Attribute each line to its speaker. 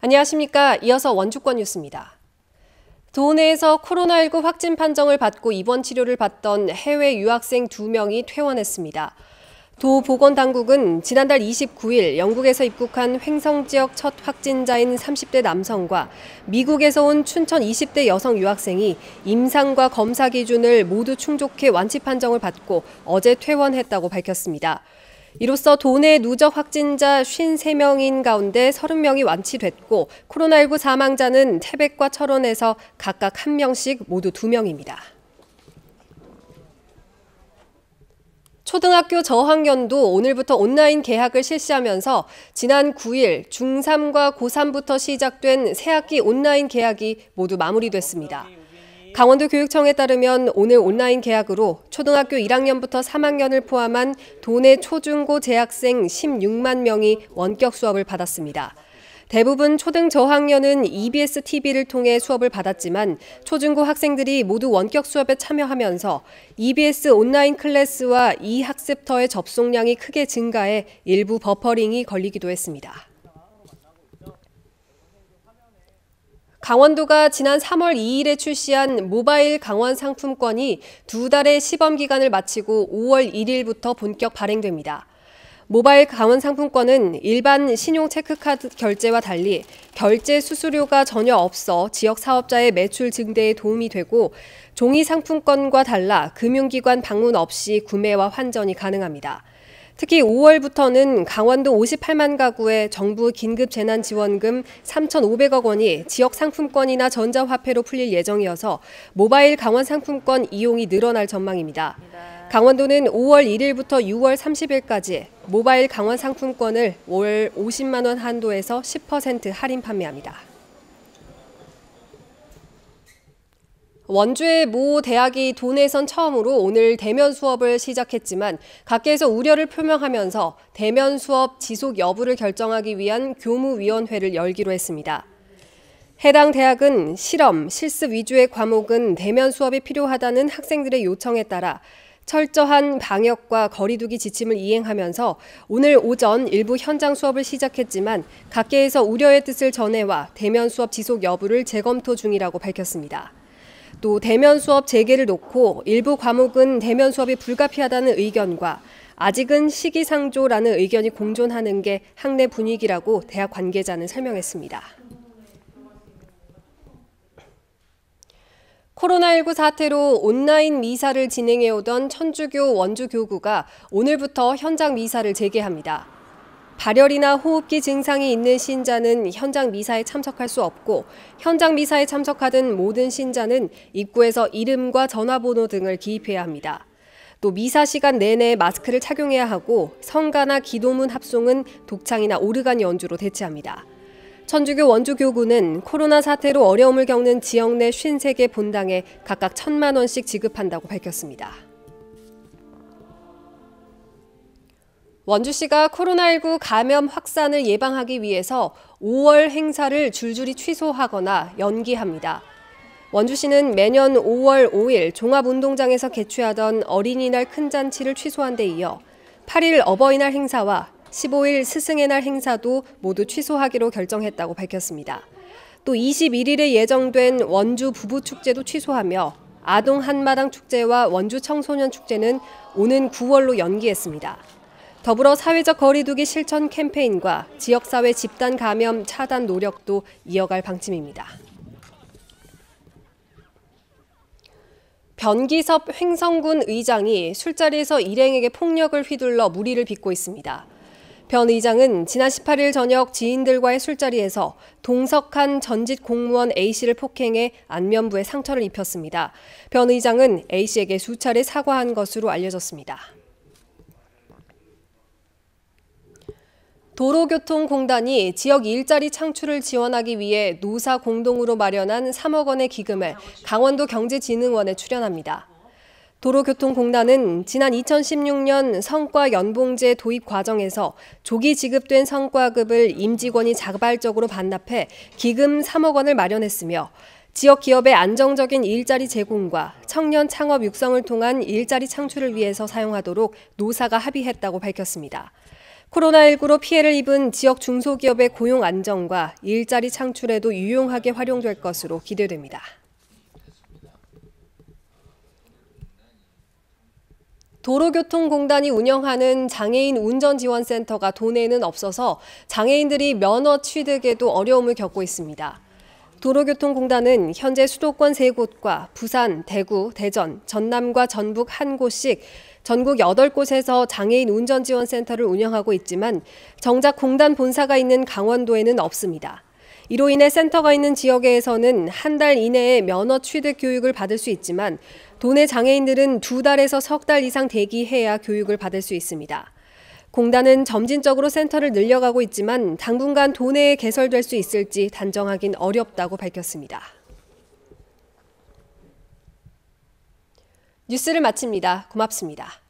Speaker 1: 안녕하십니까. 이어서 원주권 뉴스입니다. 도내에서 코로나19 확진 판정을 받고 입원 치료를 받던 해외 유학생 2명이 퇴원했습니다. 도 보건당국은 지난달 29일 영국에서 입국한 횡성 지역 첫 확진자인 30대 남성과 미국에서 온 춘천 20대 여성 유학생이 임상과 검사 기준을 모두 충족해 완치 판정을 받고 어제 퇴원했다고 밝혔습니다. 이로써 도내 누적 확진자 53명인 가운데 30명이 완치됐고 코로나19 사망자는 태백과 철원에서 각각 1명씩 모두 2명입니다. 초등학교 저학년도 오늘부터 온라인 개학을 실시하면서 지난 9일 중3과 고3부터 시작된 새학기 온라인 개학이 모두 마무리됐습니다. 강원도 교육청에 따르면 오늘 온라인 개학으로 초등학교 1학년부터 3학년을 포함한 도내 초중고 재학생 16만 명이 원격 수업을 받았습니다. 대부분 초등 저학년은 EBS TV를 통해 수업을 받았지만 초중고 학생들이 모두 원격 수업에 참여하면서 EBS 온라인 클래스와 이학습터의 접속량이 크게 증가해 일부 버퍼링이 걸리기도 했습니다. 강원도가 지난 3월 2일에 출시한 모바일 강원 상품권이 두 달의 시범 기간을 마치고 5월 1일부터 본격 발행됩니다. 모바일 강원 상품권은 일반 신용 체크카드 결제와 달리 결제 수수료가 전혀 없어 지역 사업자의 매출 증대에 도움이 되고 종이 상품권과 달라 금융기관 방문 없이 구매와 환전이 가능합니다. 특히 5월부터는 강원도 58만 가구의 정부 긴급 재난 지원금 3,500억 원이 지역 상품권이나 전자화폐로 풀릴 예정이어서 모바일 강원 상품권 이용이 늘어날 전망입니다. 강원도는 5월 1일부터 6월 30일까지 모바일 강원 상품권을 월 50만 원 한도에서 10% 할인 판매합니다. 원주의 모 대학이 도내선 처음으로 오늘 대면 수업을 시작했지만 각계에서 우려를 표명하면서 대면 수업 지속 여부를 결정하기 위한 교무위원회를 열기로 했습니다. 해당 대학은 실험, 실습 위주의 과목은 대면 수업이 필요하다는 학생들의 요청에 따라 철저한 방역과 거리두기 지침을 이행하면서 오늘 오전 일부 현장 수업을 시작했지만 각계에서 우려의 뜻을 전해와 대면 수업 지속 여부를 재검토 중이라고 밝혔습니다. 또 대면 수업 재개를 놓고 일부 과목은 대면 수업이 불가피하다는 의견과 아직은 시기상조라는 의견이 공존하는 게 학내 분위기라고 대학 관계자는 설명했습니다. 코로나19 사태로 온라인 미사를 진행해오던 천주교 원주교구가 오늘부터 현장 미사를 재개합니다. 발열이나 호흡기 증상이 있는 신자는 현장 미사에 참석할 수 없고 현장 미사에 참석하던 모든 신자는 입구에서 이름과 전화번호 등을 기입해야 합니다. 또 미사 시간 내내 마스크를 착용해야 하고 성가나 기도문 합송은 독창이나 오르간 연주로 대체합니다. 천주교 원주교구는 코로나 사태로 어려움을 겪는 지역 내 53개 본당에 각각 천만 원씩 지급한다고 밝혔습니다. 원주시가 코로나19 감염 확산을 예방하기 위해서 5월 행사를 줄줄이 취소하거나 연기합니다. 원주시는 매년 5월 5일 종합운동장에서 개최하던 어린이날 큰 잔치를 취소한 데 이어 8일 어버이날 행사와 15일 스승의 날 행사도 모두 취소하기로 결정했다고 밝혔습니다. 또 21일에 예정된 원주 부부축제도 취소하며 아동 한마당 축제와 원주 청소년 축제는 오는 9월로 연기했습니다. 더불어 사회적 거리두기 실천 캠페인과 지역사회 집단 감염 차단 노력도 이어갈 방침입니다. 변기섭 횡성군 의장이 술자리에서 일행에게 폭력을 휘둘러 무리를 빚고 있습니다. 변 의장은 지난 18일 저녁 지인들과의 술자리에서 동석한 전직 공무원 A씨를 폭행해 안면부에 상처를 입혔습니다. 변 의장은 A씨에게 수차례 사과한 것으로 알려졌습니다. 도로교통공단이 지역 일자리 창출을 지원하기 위해 노사 공동으로 마련한 3억 원의 기금을 강원도 경제진흥원에 출연합니다. 도로교통공단은 지난 2016년 성과 연봉제 도입 과정에서 조기 지급된 성과급을 임직원이 자발적으로 반납해 기금 3억 원을 마련했으며 지역 기업의 안정적인 일자리 제공과 청년 창업 육성을 통한 일자리 창출을 위해서 사용하도록 노사가 합의했다고 밝혔습니다. 코로나19로 피해를 입은 지역 중소기업의 고용 안정과 일자리 창출에도 유용하게 활용될 것으로 기대됩니다. 도로교통공단이 운영하는 장애인 운전지원센터가 도내에는 없어서 장애인들이 면허 취득에도 어려움을 겪고 있습니다. 도로교통공단은 현재 수도권 세곳과 부산, 대구, 대전, 전남과 전북 한 곳씩 전국 8곳에서 장애인 운전지원센터를 운영하고 있지만 정작 공단 본사가 있는 강원도에는 없습니다. 이로 인해 센터가 있는 지역에서는 한 달 이내에 면허 취득 교육을 받을 수 있지만 도내 장애인들은 두 달에서 석 달 이상 대기해야 교육을 받을 수 있습니다. 공단은 점진적으로 센터를 늘려가고 있지만 당분간 도내에 개설될 수 있을지 단정하긴 어렵다고 밝혔습니다. 뉴스를 마칩니다. 고맙습니다.